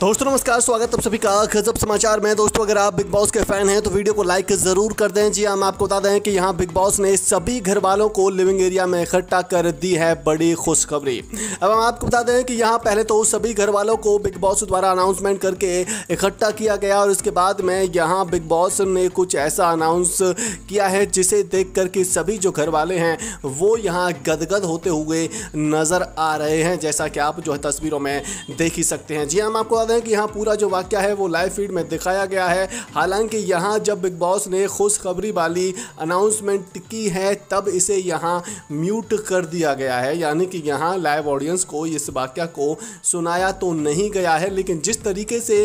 दोस्तों नमस्कार स्वागत आप सभी का खजब समाचार में दोस्तों अगर आप बिग बॉस के फैन हैं तो वीडियो को लाइक ज़रूर कर दें जी हम हाँ, आपको बता दें कि यहाँ बिग बॉस ने सभी घर वालों को लिविंग एरिया में इकट्ठा कर दी है बड़ी खुशखबरी अब हम आपको बता दें कि यहाँ पहले तो सभी घर वालों को बिग बॉस द्वारा अनाउंसमेंट करके इकट्ठा किया गया और इसके बाद में यहाँ बिग बॉस ने कुछ ऐसा अनाउंस किया है जिसे देख कर के सभी जो घर वाले हैं वो यहाँ गदगद होते हुए नज़र आ रहे हैं जैसा कि आप जो है तस्वीरों में देख ही सकते हैं जी हम हाँ, आपको दें कि यहाँ पूरा जो वाक्य है वो लाइव फीड में दिखाया गया है हालांकि यहाँ जब बिग बॉस ने खुशखबरी वाली अनाउंसमेंट की है तब इसे यहाँ म्यूट कर दिया गया है यानी कि यहाँ लाइव ऑडियंस को इस वाक्य को सुनाया तो नहीं गया है लेकिन जिस तरीके से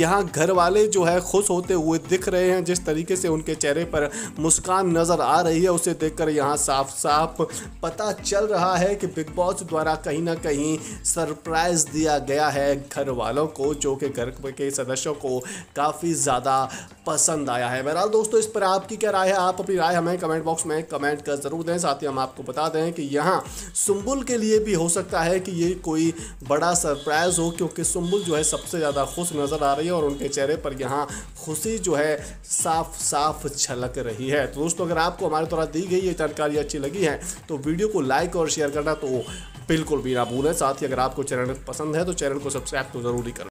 यहाँ घर वाले जो है खुश होते हुए दिख रहे हैं जिस तरीके से उनके चेहरे पर मुस्कान नज़र आ रही है उसे देखकर यहाँ साफ साफ पता चल रहा है कि बिग बॉस द्वारा कहीं ना कहीं सरप्राइज़ दिया गया है घर वालों को जो कि घर के सदस्यों को काफ़ी ज़्यादा पसंद आया है बहरहाल दोस्तों इस पर आपकी क्या राय है आप अपनी राय हमें कमेंट बॉक्स में कमेंट कर ज़रूर दें साथ ही हम आपको बता दें कि यहाँ सुम्बुल के लिए भी हो सकता है कि ये कोई बड़ा सरप्राइज़ हो क्योंकि सुम्बुल जो है सबसे ज़्यादा खुश नज़र आ रही है और उनके चेहरे पर यहाँ खुशी जो है साफ साफ छलक रही है तो दोस्तों अगर आपको हमारे द्वारा दी गई ये जानकारी अच्छी लगी है तो वीडियो को लाइक और शेयर करना तो बिल्कुल भी ना भूलें साथ ही अगर आपको चैनल पसंद है तो चैनल को सब्सक्राइब तो जरूरी करें